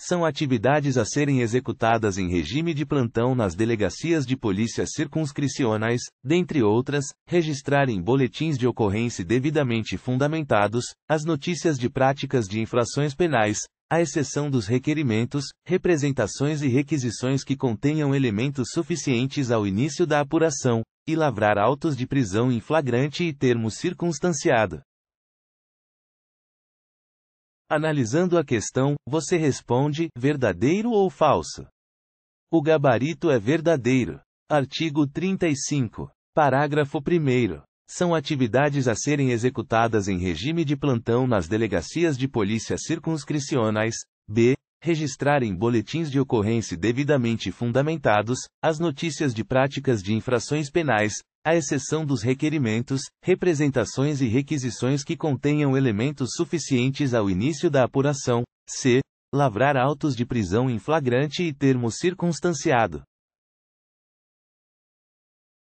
são atividades a serem executadas em regime de plantão nas delegacias de polícia circunscricionais, dentre outras, registrar em boletins de ocorrência devidamente fundamentados as notícias de práticas de infrações penais, à exceção dos requerimentos, representações e requisições que contenham elementos suficientes ao início da apuração, e lavrar autos de prisão em flagrante e termo circunstanciado. Analisando a questão, você responde: verdadeiro ou falso? O gabarito é verdadeiro. Artigo 35. Parágrafo 1. São atividades a serem executadas em regime de plantão nas delegacias de polícia circunscricionais. B. Registrar em boletins de ocorrência devidamente fundamentados as notícias de práticas de infrações penais, à exceção dos requerimentos, representações e requisições que contenham elementos suficientes ao início da apuração. C. Lavrar autos de prisão em flagrante e termo circunstanciado.